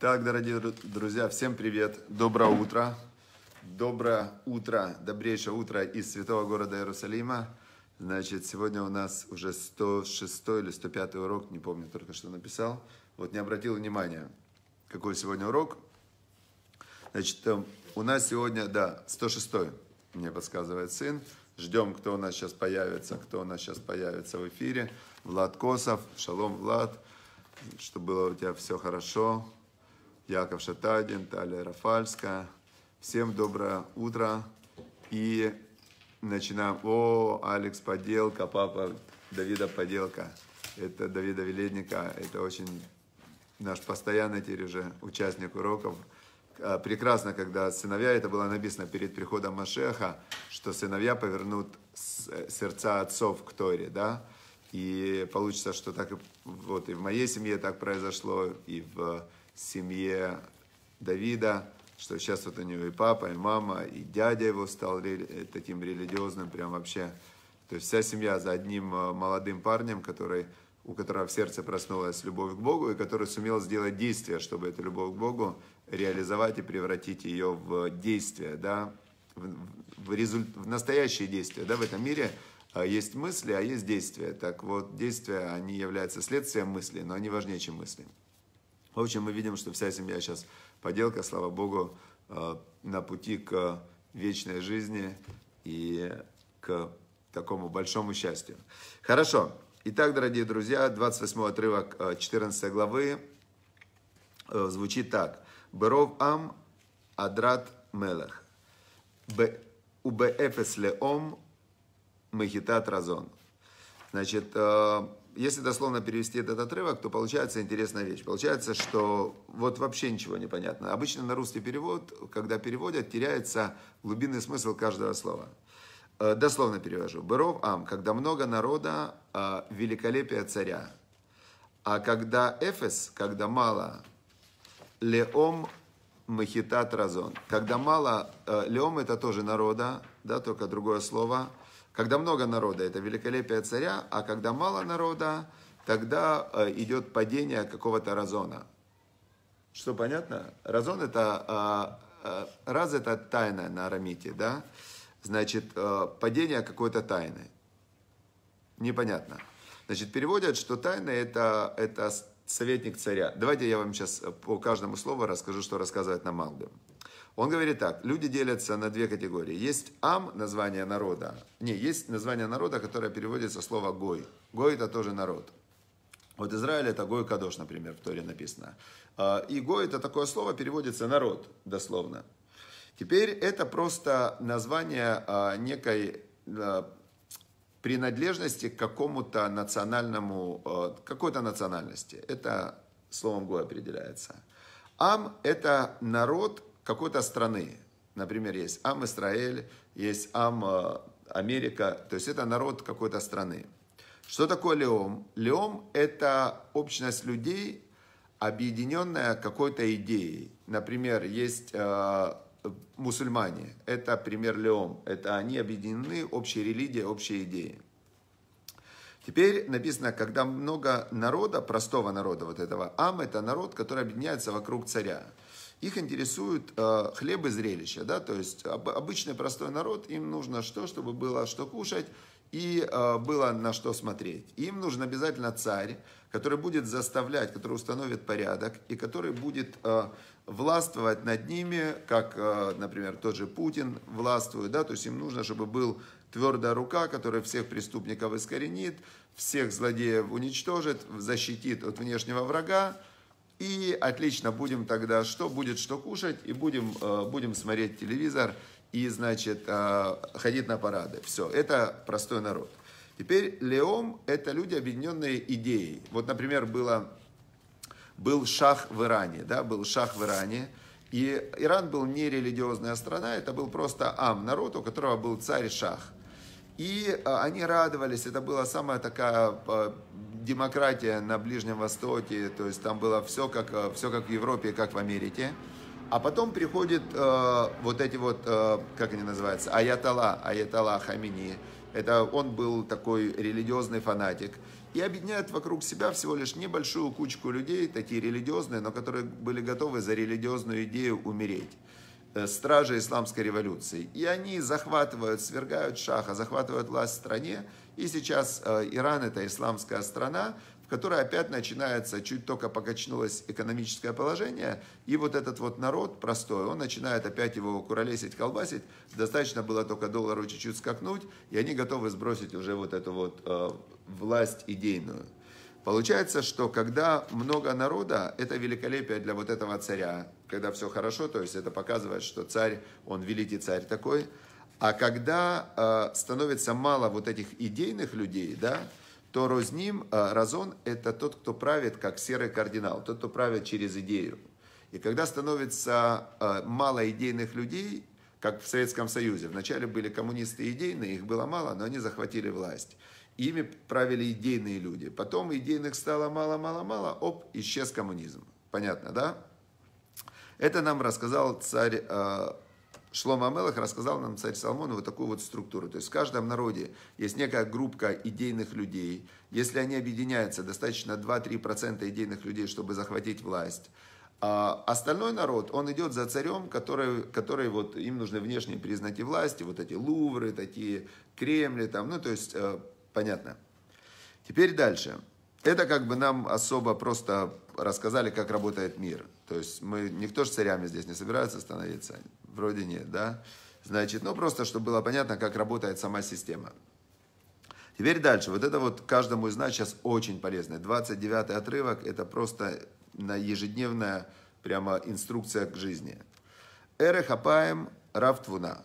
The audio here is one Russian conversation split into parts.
Так, дорогие друзья, всем привет, доброе утро. Доброе утро, добрейшее утро из святого города Иерусалима. Значит, сегодня у нас уже 106 или 105 урок, не помню, только что написал. Вот не обратил внимания, какой сегодня урок. Значит, эм, у нас сегодня, да, 106 мне подсказывает сын. Ждем, кто у нас сейчас появится, кто у нас сейчас появится в эфире. Влад Косов, шалом, Влад, чтобы было у тебя все хорошо, Яков Шатадин, Талия Рафальская. Всем доброе утро. И начинаем. О, Алекс Поделка, папа Давида Поделка. Это Давида Веледника. Это очень наш постоянный теперь уже участник уроков. А, прекрасно, когда сыновья, это было написано перед приходом Машеха, что сыновья повернут э, сердца отцов к Торе, да? И получится, что так вот, и в моей семье так произошло, и в семье Давида, что сейчас вот у него и папа, и мама, и дядя его стал э, таким религиозным прям вообще. То есть вся семья за одним э, молодым парнем, который, у которого в сердце проснулась любовь к Богу, и который сумел сделать действие, чтобы эту любовь к Богу реализовать и превратить ее в действие, да, в, в, результ, в настоящее действие, да, в этом мире э, есть мысли, а есть действия. Так вот, действия, они являются следствием мысли, но они важнее, чем мысли. В общем, мы видим, что вся семья сейчас поделка, слава Богу, э, на пути к вечной жизни и к такому большому счастью. Хорошо. Итак, дорогие друзья, 28 отрывок 14 э, главы э, звучит так. Беров ам адрат мелех. Убефес леом мехитат разон. Значит, если дословно перевести этот отрывок, то получается интересная вещь. Получается, что вот вообще ничего не понятно. Обычно на русский перевод, когда переводят, теряется глубинный смысл каждого слова. Э, дословно перевожу. Быров ам, когда много народа, э, великолепие царя. А когда эфес, когда мало, леом махитат разон. Когда мало, э, леом это тоже народа, да, только другое слово – когда много народа, это великолепие царя, а когда мало народа, тогда э, идет падение какого-то разона. Что понятно? Разон это, э, э, раз это тайна на арамите, да? Значит, падение какой-то тайны. Непонятно. Значит, переводят, что тайна это, это советник царя. Давайте я вам сейчас по каждому слову расскажу, что рассказывает на Малбим. Он говорит так, люди делятся на две категории. Есть ам, название народа, не, есть название народа, которое переводится слово гой. Гой это тоже народ. Вот Израиль это гой кадош, например, в Торе написано. А, и гой это такое слово, переводится народ, дословно. Теперь это просто название а, некой а, принадлежности к какому-то национальному, какой-то национальности. Это словом Гой определяется. Ам – это народ, какой-то страны. Например, есть Ам Израиль, есть Ам э, Америка, то есть это народ какой-то страны. Что такое леом? Леом – это общность людей, объединенная какой-то идеей. Например, есть э, мусульмане, это пример леом, это они объединены общей религией, общей идеей. Теперь написано, когда много народа, простого народа вот этого, Ам – это народ, который объединяется вокруг царя. Их интересует э, хлеб и зрелище, да, то есть об, обычный простой народ, им нужно что, чтобы было что кушать и э, было на что смотреть. Им нужен обязательно царь, который будет заставлять, который установит порядок и который будет э, властвовать над ними, как, э, например, тот же Путин властвует, да, то есть им нужно, чтобы был твердая рука, которая всех преступников искоренит, всех злодеев уничтожит, защитит от внешнего врага, и отлично, будем тогда, что будет, что кушать, и будем, э, будем смотреть телевизор и, значит, э, ходить на парады. Все, это простой народ. Теперь леом – это люди, объединенные идеей. Вот, например, было, был шах в Иране, да, был шах в Иране, и Иран был не религиозная страна, это был просто ам, народ, у которого был царь шах. И э, они радовались, это была самая такая демократия на Ближнем Востоке, то есть там было все как, э, все как в Европе, как в Америке. А потом приходят э, вот эти вот, э, как они называются, Аятала, Аятала Хамини. Это он был такой религиозный фанатик. И объединяет вокруг себя всего лишь небольшую кучку людей, такие религиозные, но которые были готовы за религиозную идею умереть э, стражи исламской революции. И они захватывают, свергают шаха, захватывают власть в стране и сейчас э, Иран – это исламская страна, в которой опять начинается, чуть только покачнулось экономическое положение, и вот этот вот народ простой, он начинает опять его куролесить, колбасить. Достаточно было только доллару чуть-чуть скакнуть, и они готовы сбросить уже вот эту вот э, власть идейную. Получается, что когда много народа, это великолепие для вот этого царя. Когда все хорошо, то есть это показывает, что царь, он великий царь такой – а когда э, становится мало вот этих идейных людей, да, то Розним, э, Разон – это тот, кто правит как серый кардинал, тот, кто правит через идею. И когда становится э, мало идейных людей, как в Советском Союзе, вначале были коммунисты идейные, их было мало, но они захватили власть. Ими правили идейные люди. Потом идейных стало мало-мало-мало, оп, исчез коммунизм. Понятно, да? Это нам рассказал царь э, Шлома Амелах рассказал нам царь Соломон вот такую вот структуру. То есть в каждом народе есть некая группа идейных людей. Если они объединяются, достаточно 2-3% идейных людей, чтобы захватить власть. А остальной народ, он идет за царем, который, который вот, им нужны внешние признаки власти, вот эти лувры, такие кремли, там, ну то есть, э, понятно. Теперь дальше. Это как бы нам особо просто рассказали, как работает мир. То есть мы, никто же царями здесь не собирается становиться. Вроде нет, да? Значит, ну просто, чтобы было понятно, как работает сама система. Теперь дальше. Вот это вот каждому из нас сейчас очень полезно. 29 отрывок – это просто на ежедневная прямо инструкция к жизни. Эрехапаем равтвуна.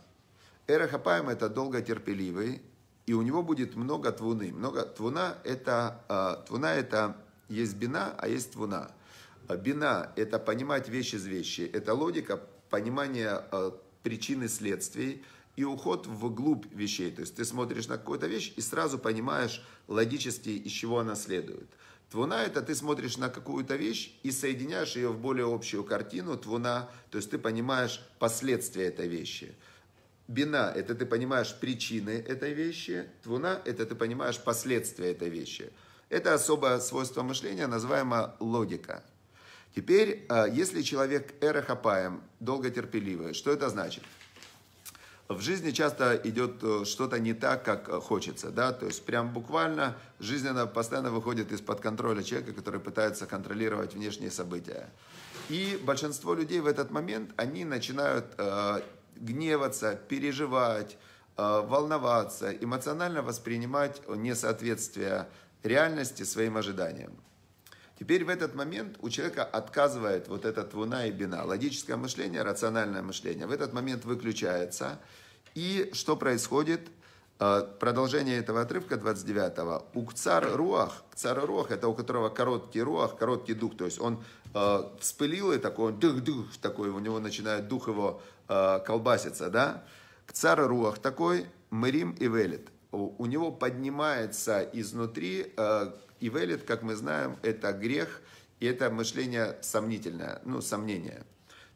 Эрехапаем – это долготерпеливый, и у него будет много твуны. Много твуна – это, а, твуна это есть бина, а есть твуна. А бина – это понимать вещи с вещи. Это логика, понимание э, и следствий и уход в глубь вещей. То есть ты смотришь на какую-то вещь и сразу понимаешь логически, из чего она следует. Твуна – это ты смотришь на какую-то вещь и соединяешь ее в более общую картину. Твуна – то есть ты понимаешь последствия этой вещи. Бина – это ты понимаешь причины этой вещи. Твуна – это ты понимаешь последствия этой вещи. Это особое свойство мышления, называемое логика. Теперь, э, если человек эрохопаем, долготерпеливый, что это значит? В жизни часто идет э, что-то не так, как э, хочется, да, то есть прям буквально жизнь, она постоянно выходит из-под контроля человека, который пытается контролировать внешние события. И большинство людей в этот момент, они начинают э, гневаться, переживать, э, волноваться, эмоционально воспринимать несоответствие реальности своим ожиданиям. Теперь в этот момент у человека отказывает вот этот твуна и бина. Логическое мышление, рациональное мышление в этот момент выключается. И что происходит? Э, продолжение этого отрывка 29-го. У кцар руах, кцар руах, это у которого короткий руах, короткий дух, то есть он э, вспылил и такой, дых дых такой, у него начинает дух его э, колбаситься, да? Кцар руах такой, мэрим и велит. У, у него поднимается изнутри э, и Ивелит, как мы знаем, это грех, и это мышление сомнительное, ну, сомнение.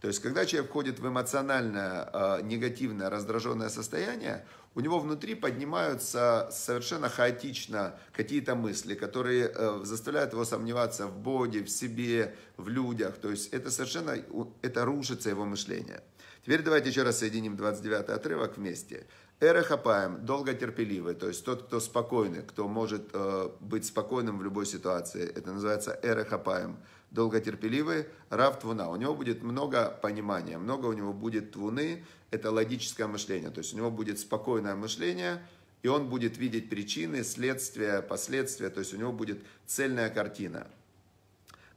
То есть, когда человек входит в эмоциональное а, негативное, раздраженное состояние, у него внутри поднимаются совершенно хаотично какие-то мысли, которые э, заставляют его сомневаться в Боге, в себе, в людях. То есть, это совершенно, это рушится его мышление. Теперь давайте еще раз соединим 29 отрывок вместе. Эрехапаем, долготерпеливый, то есть тот, кто спокойный, кто может э, быть спокойным в любой ситуации. Это называется эрехапаем, долготерпеливый, рав твуна. У него будет много понимания, много у него будет твуны, это логическое мышление. То есть у него будет спокойное мышление, и он будет видеть причины, следствия, последствия, то есть у него будет цельная картина.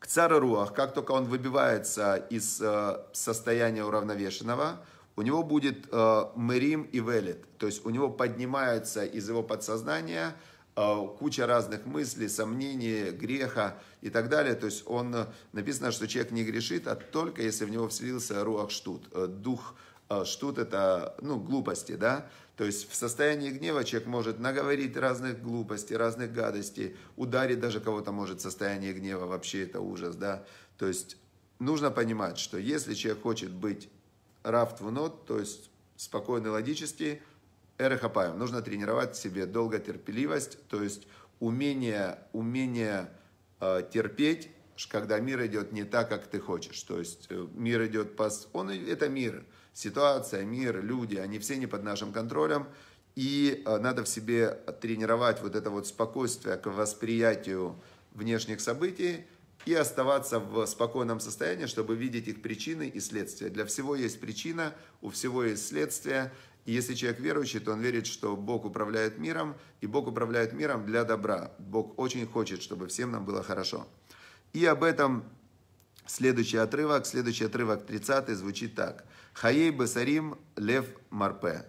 К цару руах, как только он выбивается из э, состояния уравновешенного, у него будет э, мэрим и велит. То есть у него поднимается из его подсознания э, куча разных мыслей, сомнений, греха и так далее. То есть он, э, написано, что человек не грешит, а только если в него вселился руах штут. Э, дух э, штут это, ну, глупости, да? То есть в состоянии гнева человек может наговорить разных глупостей, разных гадостей, ударить даже кого-то может в состоянии гнева, вообще это ужас, да? То есть нужно понимать, что если человек хочет быть рафт в то есть спокойно логически, эрехапаем. Нужно тренировать в себе долготерпеливость, то есть умение, умение э, терпеть, когда мир идет не так, как ты хочешь. То есть э, мир идет по... Он, это мир, ситуация, мир, люди, они все не под нашим контролем. И э, надо в себе тренировать вот это вот спокойствие к восприятию внешних событий, и оставаться в спокойном состоянии, чтобы видеть их причины и следствия. Для всего есть причина, у всего есть следствие. И если человек верующий, то он верит, что Бог управляет миром, и Бог управляет миром для добра. Бог очень хочет, чтобы всем нам было хорошо. И об этом следующий отрывок, следующий отрывок 30 звучит так. «Хаей Басарим Лев Марпе»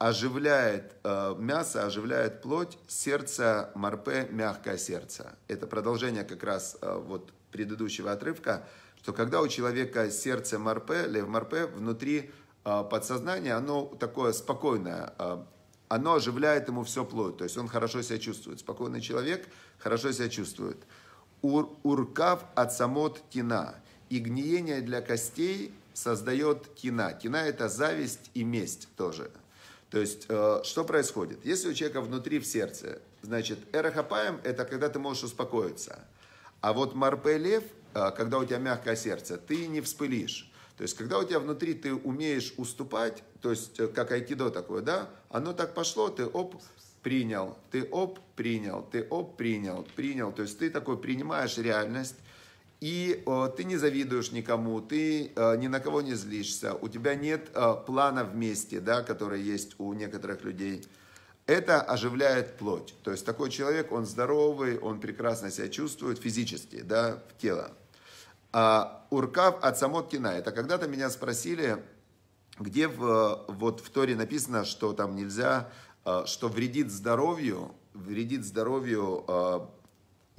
оживляет э, мясо, оживляет плоть, сердце морпе, мягкое сердце. Это продолжение как раз э, вот предыдущего отрывка, что когда у человека сердце морпе, лев морпе, внутри э, подсознания, оно такое спокойное, э, оно оживляет ему все плоть, то есть он хорошо себя чувствует. Спокойный человек хорошо себя чувствует. Ур, уркав от самот тина. И гниение для костей создает тина. Тина – это зависть и месть тоже. То есть, э, что происходит? Если у человека внутри в сердце, значит, эрахапаем – это когда ты можешь успокоиться. А вот марпе лев, э, когда у тебя мягкое сердце, ты не вспылишь. То есть, когда у тебя внутри ты умеешь уступать, то есть, э, как айкидо такое, да, оно так пошло, ты оп, принял, ты оп, принял, ты оп, принял, принял. То есть, ты такой принимаешь реальность, и э, ты не завидуешь никому, ты э, ни на кого не злишься, у тебя нет э, плана вместе, да, который есть у некоторых людей. Это оживляет плоть. То есть такой человек, он здоровый, он прекрасно себя чувствует физически, да, в тело. А уркав от самот кина. Это когда-то меня спросили, где в, э, вот в Торе написано, что там нельзя, э, что вредит здоровью, вредит здоровью э,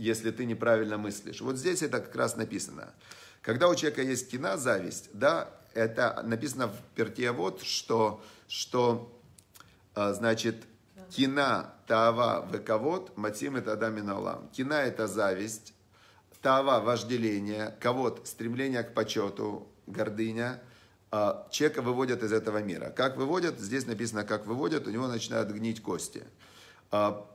если ты неправильно мыслишь. Вот здесь это как раз написано. Когда у человека есть кина, зависть, да, это написано в перте вот, что, что а, значит, кина тава вековод матим это даминалам. Кина это зависть, тава вожделение, ковод стремление к почету, гордыня. А, человека выводят из этого мира. Как выводят? Здесь написано, как выводят, у него начинают гнить кости. А,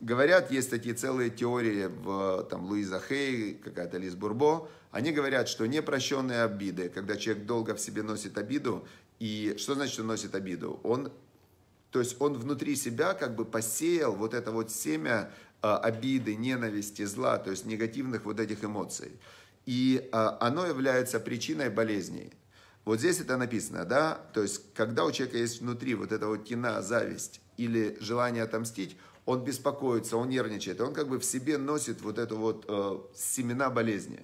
говорят, есть такие целые теории, в, там, Луиза Хей, какая-то Лиз Бурбо, они говорят, что непрощенные обиды, когда человек долго в себе носит обиду, и что значит, он носит обиду? Он, то есть он внутри себя как бы посеял вот это вот семя э, обиды, ненависти, зла, то есть негативных вот этих эмоций. И э, оно является причиной болезней. Вот здесь это написано, да? То есть, когда у человека есть внутри вот эта вот тена, зависть или желание отомстить, он беспокоится, он нервничает, и он как бы в себе носит вот эту вот э, семена болезни.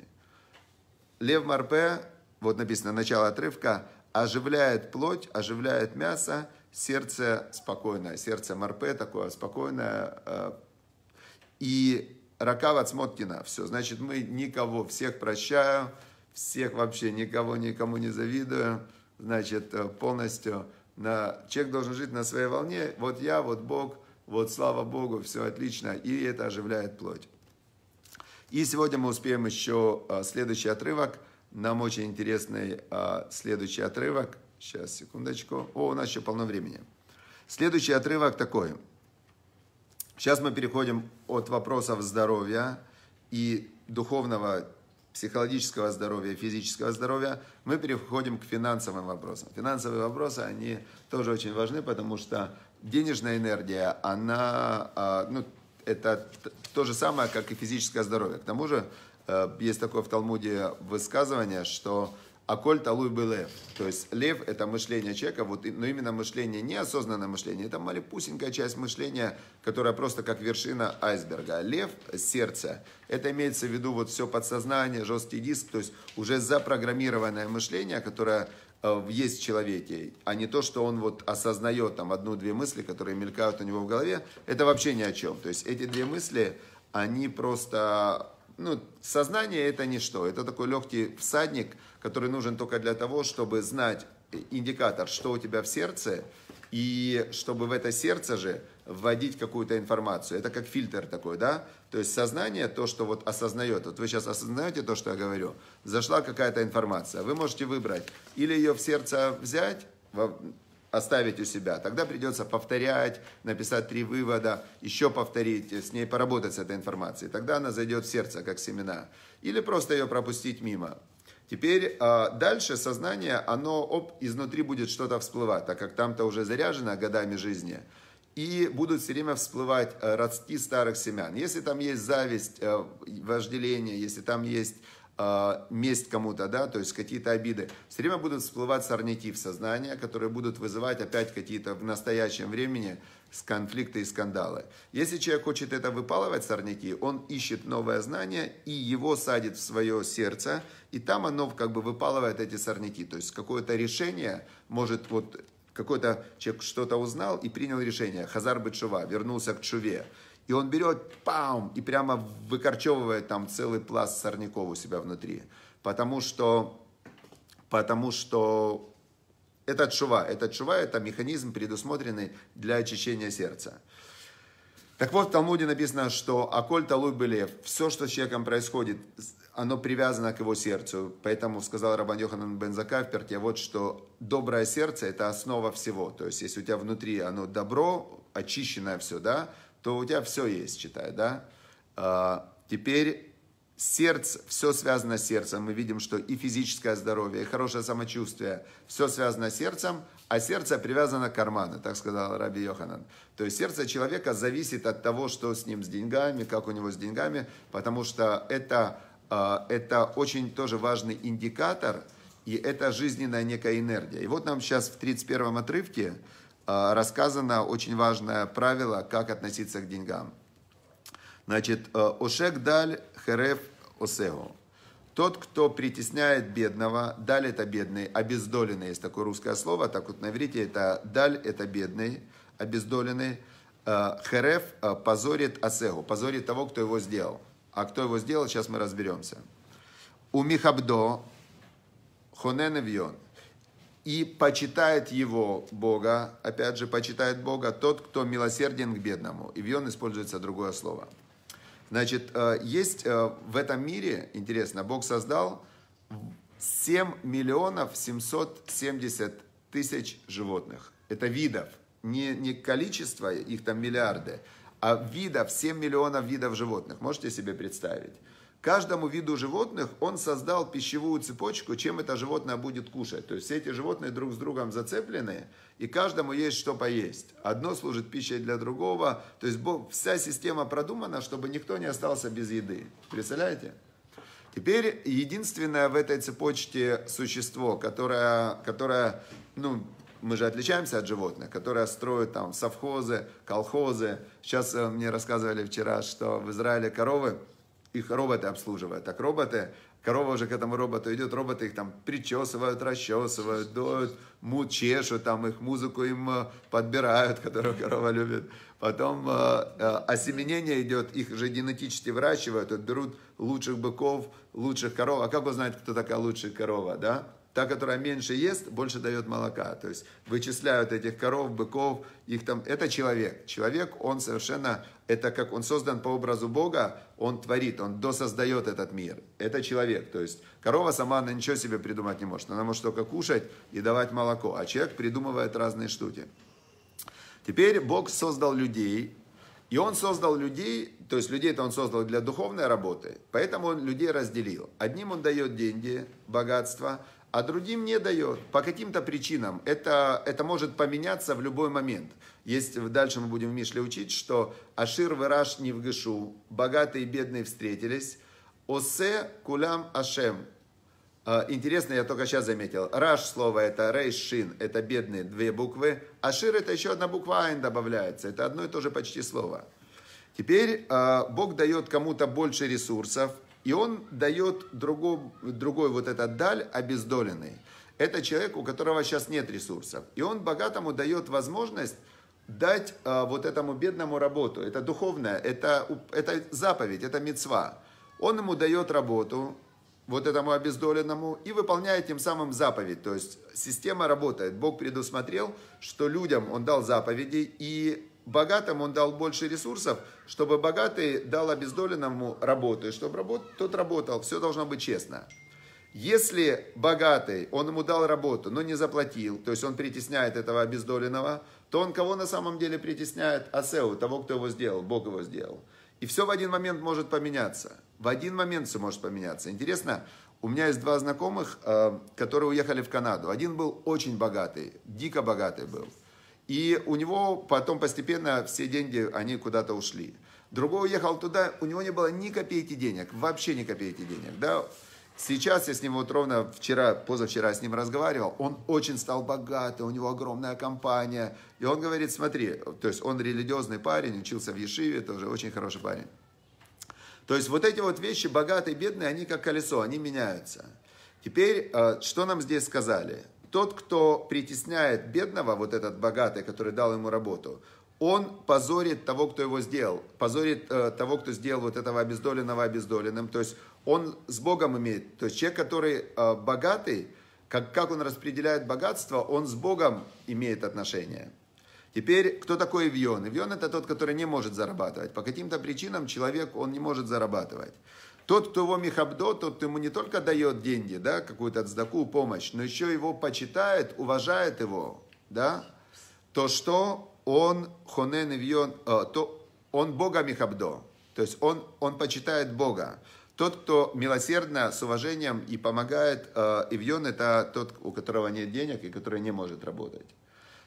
Лев Марпе, вот написано начало отрывка, оживляет плоть, оживляет мясо, сердце спокойное, сердце Марпе такое спокойное, э, и Ракава Цмоткина, все, значит, мы никого, всех прощаю, всех вообще никого, никому не завидую, значит, э, полностью на... Человек должен жить на своей волне, вот я, вот Бог – вот слава Богу, все отлично, и это оживляет плоть. И сегодня мы успеем еще а, следующий отрывок. Нам очень интересный а, следующий отрывок. Сейчас, секундочку. О, у нас еще полно времени. Следующий отрывок такой. Сейчас мы переходим от вопросов здоровья и духовного, психологического здоровья, физического здоровья. Мы переходим к финансовым вопросам. Финансовые вопросы, они тоже очень важны, потому что денежная энергия, она, а, ну, это то же самое, как и физическое здоровье. К тому же, э, есть такое в Талмуде высказывание, что Аколь талуй был лев. То есть лев – это мышление человека, вот, но именно мышление, неосознанное мышление. Это малепусенькая часть мышления, которая просто как вершина айсберга. Лев – сердце. Это имеется в виду вот все подсознание, жесткий диск, то есть уже запрограммированное мышление, которое Э, есть в человеке, а не то, что он вот осознает там одну-две мысли, которые мелькают у него в голове, это вообще ни о чем. То есть эти две мысли, они просто, ну, сознание это ничто, это такой легкий всадник, который нужен только для того, чтобы знать э, индикатор, что у тебя в сердце, и чтобы в это сердце же вводить какую-то информацию. Это как фильтр такой, да? То есть сознание, то, что вот осознает. Вот вы сейчас осознаете то, что я говорю. Зашла какая-то информация. Вы можете выбрать. Или ее в сердце взять, оставить у себя. Тогда придется повторять, написать три вывода, еще повторить, с ней поработать с этой информацией. Тогда она зайдет в сердце, как семена. Или просто ее пропустить мимо. Теперь а, дальше сознание, оно об, изнутри будет что-то всплывать, так как там-то уже заряжено годами жизни и будут все время всплывать э, ростки старых семян. Если там есть зависть, э, вожделение, если там есть э, месть кому-то, да, то есть какие-то обиды, все время будут всплывать сорняки в сознание, которые будут вызывать опять какие-то в настоящем времени конфликты и скандалы. Если человек хочет это выпалывать, сорняки, он ищет новое знание и его садит в свое сердце, и там оно как бы выпалывает эти сорняки. То есть какое-то решение может вот какой-то человек что-то узнал и принял решение. Хазар Бычува вернулся к Чуве. И он берет, пам, и прямо выкорчевывает там целый пласт сорняков у себя внутри. Потому что, потому что это чува. Это чува, это механизм, предусмотренный для очищения сердца. Так вот, в Талмуде написано, что «Аколь талуй были» все, что с человеком происходит, оно привязано к его сердцу. Поэтому сказал Рабан Йоханан бен Закаперте, вот что доброе сердце – это основа всего. То есть, если у тебя внутри оно добро, очищенное все, да, то у тебя все есть, читай, да. А, теперь сердце, все связано с сердцем. Мы видим, что и физическое здоровье, и хорошее самочувствие, все связано с сердцем, а сердце привязано к карману, так сказал Раби Йоханан. То есть сердце человека зависит от того, что с ним с деньгами, как у него с деньгами, потому что это а, это очень тоже важный индикатор, и это жизненная некая энергия. И вот нам сейчас в 31 отрывке а, рассказано очень важное правило, как относиться к деньгам. Значит, э, «Ошек даль херев осео». Тот, кто притесняет бедного, даль это бедный, обездоленный, есть такое русское слово, так вот на иврите это даль это бедный, обездоленный, э, херев э, позорит осео, позорит того, кто его сделал. А кто его сделал, сейчас мы разберемся. У Михабдо Хонен Вьон. И почитает его Бога, опять же, почитает Бога тот, кто милосерден к бедному. И Вьон используется другое слово. Значит, э, есть э, в этом мире, интересно, Бог создал 7 миллионов 770 тысяч животных. Это видов, не, не количество, их там миллиарды, а видов, 7 миллионов видов животных. Можете себе представить? Каждому виду животных он создал пищевую цепочку, чем это животное будет кушать. То есть все эти животные друг с другом зацеплены, и каждому есть что поесть. Одно служит пищей для другого. То есть Бог, вся система продумана, чтобы никто не остался без еды. Представляете? Теперь единственное в этой цепочке существо, которое, которое ну, мы же отличаемся от животных, которые строят там совхозы, колхозы. Сейчас э, мне рассказывали вчера, что в Израиле коровы, их роботы обслуживают. Так роботы, корова уже к этому роботу идет, роботы их там причесывают, расчесывают, доют, му, чешут, там их музыку им э, подбирают, которую корова любит. Потом э, э, осеменение идет, их же генетически выращивают, берут лучших быков, лучших коров. А как узнать, кто такая лучшая корова, да? Та, которая меньше ест, больше дает молока. То есть вычисляют этих коров, быков, их там... Это человек. Человек, он совершенно... Это как он создан по образу Бога, он творит, он досоздает этот мир. Это человек. То есть корова сама, она ничего себе придумать не может. Она может только кушать и давать молоко. А человек придумывает разные штуки. Теперь Бог создал людей, и он создал людей, то есть людей-то он создал для духовной работы, поэтому он людей разделил. Одним он дает деньги, богатство, а другим не дает. По каким-то причинам. Это, это может поменяться в любой момент. Есть, дальше мы будем в Мишле учить, что Ашир выраш не в Гышу, богатые и бедные встретились. Осе кулям Ашем. А, интересно, я только сейчас заметил. Раш слово это рейш шин, это бедные две буквы. Ашир это еще одна буква айн добавляется. Это одно и то же почти слово. Теперь а, Бог дает кому-то больше ресурсов, и он дает другой, другой вот этот даль обездоленный. Это человек, у которого сейчас нет ресурсов. И он богатому дает возможность дать а, вот этому бедному работу. Это духовная, это, это заповедь, это мецва. Он ему дает работу, вот этому обездоленному, и выполняет тем самым заповедь. То есть система работает. Бог предусмотрел, что людям он дал заповеди, и богатым он дал больше ресурсов, чтобы богатый дал обездоленному работу, и чтобы работ, тот работал, все должно быть честно. Если богатый, он ему дал работу, но не заплатил, то есть он притесняет этого обездоленного, то он кого на самом деле притесняет? Асеу, того, кто его сделал, Бог его сделал. И все в один момент может поменяться. В один момент все может поменяться. Интересно, у меня есть два знакомых, э, которые уехали в Канаду. Один был очень богатый, дико богатый был. И у него потом постепенно все деньги, они куда-то ушли. Другой уехал туда, у него не было ни копейки денег, вообще ни копейки денег. Да? Сейчас я с ним вот ровно вчера, позавчера с ним разговаривал, он очень стал богатый, у него огромная компания. И он говорит, смотри, то есть он религиозный парень, учился в Ешиве, тоже очень хороший парень. То есть вот эти вот вещи, богатые, бедные, они как колесо, они меняются. Теперь, э, что нам здесь сказали? Тот, кто притесняет бедного, вот этот богатый, который дал ему работу, он позорит того, кто его сделал, позорит э, того, кто сделал вот этого обездоленного обездоленным. То есть он с Богом имеет. То есть человек, который э, богатый, как, как он распределяет богатство, он с Богом имеет отношение. Теперь, кто такой Эвьон? Эвьон это тот, который не может зарабатывать. По каким-то причинам человек, он не может зарабатывать. Тот, кто его михабдо, тот ему не только дает деньги, да, какую-то отздаку, помощь, но еще его почитает, уважает его, да, то что он хонен вьон, э, то он Бога михабдо, то есть он, он почитает Бога. Тот, кто милосердно, с уважением и помогает Ивьон, э, это тот, у которого нет денег и который не может работать.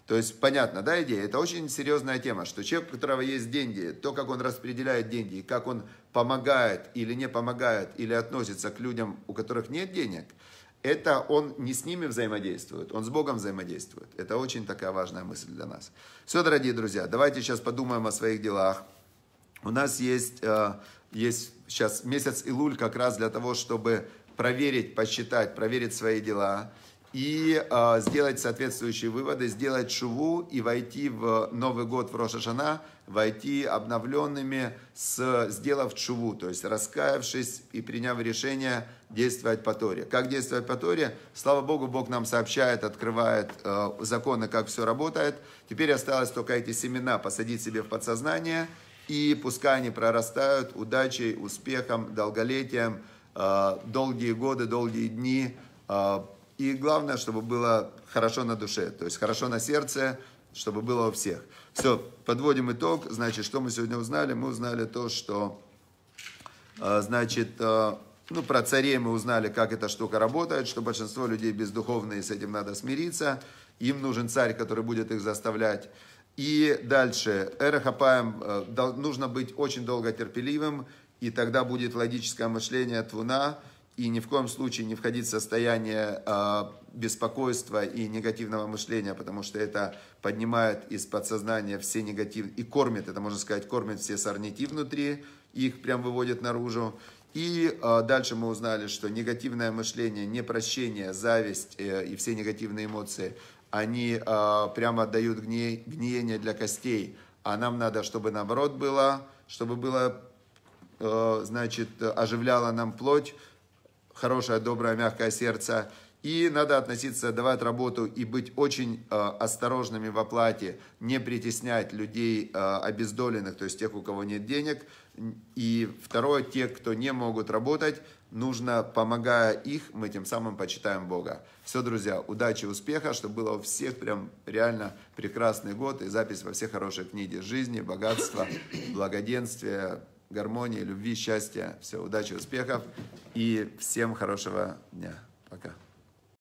То есть, понятно, да, идея? Это очень серьезная тема, что человек, у которого есть деньги, то, как он распределяет деньги, как он помогает или не помогает, или относится к людям, у которых нет денег, это он не с ними взаимодействует, он с Богом взаимодействует. Это очень такая важная мысль для нас. Все, дорогие друзья, давайте сейчас подумаем о своих делах. У нас есть, э, есть сейчас месяц Илуль как раз для того, чтобы проверить, посчитать, проверить свои дела и э, сделать соответствующие выводы, сделать шуву и войти в Новый год в Рошашана, войти обновленными, с, сделав шуву, то есть раскаявшись и приняв решение действовать по Торе. Как действовать по Торе? Слава Богу, Бог нам сообщает, открывает э, законы, как все работает. Теперь осталось только эти семена посадить себе в подсознание, и пускай они прорастают удачей, успехом, долголетием, э, долгие годы, долгие дни э, – и главное, чтобы было хорошо на душе, то есть хорошо на сердце, чтобы было у всех. Все, подводим итог. Значит, что мы сегодня узнали? Мы узнали то, что, э, значит, э, ну, про царей мы узнали, как эта штука работает, что большинство людей бездуховные, с этим надо смириться. Им нужен царь, который будет их заставлять. И дальше, эрахапаем, э, нужно быть очень долго терпеливым, и тогда будет логическое мышление твуна, и ни в коем случае не входить в состояние э, беспокойства и негативного мышления, потому что это поднимает из подсознания все негатив и кормит, это можно сказать, кормит все сорняки внутри, их прям выводит наружу. И э, дальше мы узнали, что негативное мышление, непрощение, зависть э, и все негативные эмоции, они э, прямо дают гни, гниение для костей. А нам надо, чтобы наоборот было, чтобы было, э, значит, оживляло нам плоть, хорошее, доброе, мягкое сердце. И надо относиться, давать работу и быть очень э, осторожными в оплате, не притеснять людей э, обездоленных, то есть тех, у кого нет денег. И второе, те, кто не могут работать, нужно, помогая их, мы тем самым почитаем Бога. Все, друзья, удачи, успеха, чтобы было у всех прям реально прекрасный год и запись во все хорошие книги жизни, богатства, благоденствия, гармонии, любви, счастья. Все, удачи, успехов и всем хорошего дня. Пока.